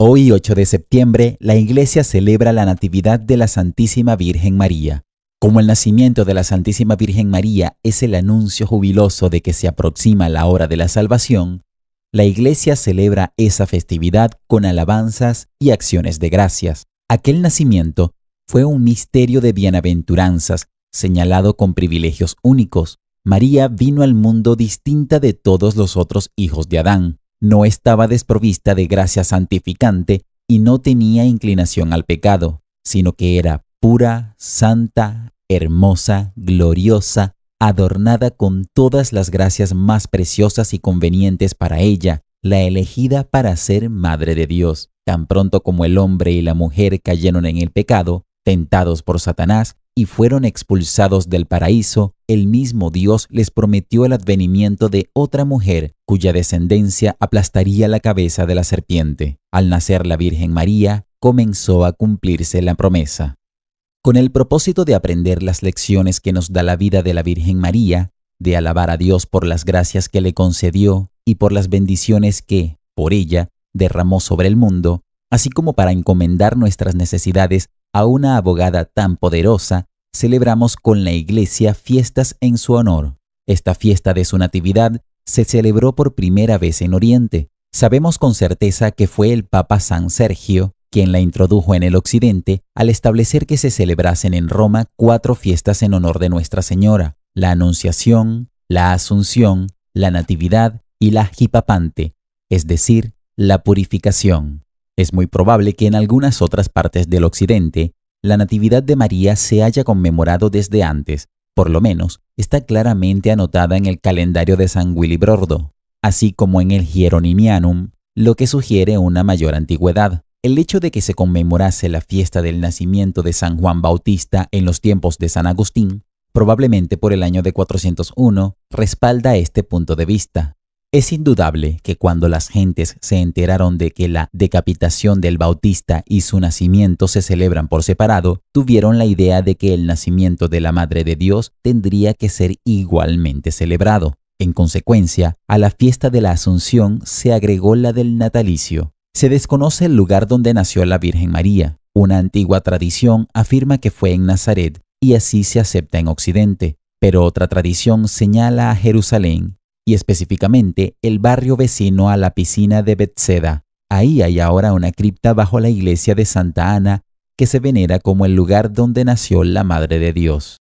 Hoy 8 de septiembre, la Iglesia celebra la Natividad de la Santísima Virgen María. Como el nacimiento de la Santísima Virgen María es el anuncio jubiloso de que se aproxima la hora de la salvación, la Iglesia celebra esa festividad con alabanzas y acciones de gracias. Aquel nacimiento fue un misterio de bienaventuranzas, señalado con privilegios únicos. María vino al mundo distinta de todos los otros hijos de Adán no estaba desprovista de gracia santificante y no tenía inclinación al pecado, sino que era pura, santa, hermosa, gloriosa, adornada con todas las gracias más preciosas y convenientes para ella, la elegida para ser Madre de Dios. Tan pronto como el hombre y la mujer cayeron en el pecado, tentados por Satanás, y fueron expulsados del paraíso, el mismo Dios les prometió el advenimiento de otra mujer cuya descendencia aplastaría la cabeza de la serpiente. Al nacer la Virgen María, comenzó a cumplirse la promesa. Con el propósito de aprender las lecciones que nos da la vida de la Virgen María, de alabar a Dios por las gracias que le concedió y por las bendiciones que, por ella, derramó sobre el mundo, así como para encomendar nuestras necesidades a una abogada tan poderosa celebramos con la Iglesia fiestas en su honor. Esta fiesta de su Natividad se celebró por primera vez en Oriente. Sabemos con certeza que fue el Papa San Sergio quien la introdujo en el Occidente al establecer que se celebrasen en Roma cuatro fiestas en honor de Nuestra Señora, la Anunciación, la Asunción, la Natividad y la Hipapante, es decir, la purificación. Es muy probable que en algunas otras partes del Occidente la Natividad de María se haya conmemorado desde antes, por lo menos está claramente anotada en el calendario de San Willibrordo, así como en el Hieronimianum, lo que sugiere una mayor antigüedad. El hecho de que se conmemorase la fiesta del nacimiento de San Juan Bautista en los tiempos de San Agustín, probablemente por el año de 401, respalda este punto de vista. Es indudable que cuando las gentes se enteraron de que la decapitación del Bautista y su nacimiento se celebran por separado, tuvieron la idea de que el nacimiento de la Madre de Dios tendría que ser igualmente celebrado. En consecuencia, a la fiesta de la Asunción se agregó la del natalicio. Se desconoce el lugar donde nació la Virgen María. Una antigua tradición afirma que fue en Nazaret y así se acepta en Occidente, pero otra tradición señala a Jerusalén y específicamente el barrio vecino a la piscina de Bethseda. Ahí hay ahora una cripta bajo la iglesia de Santa Ana que se venera como el lugar donde nació la Madre de Dios.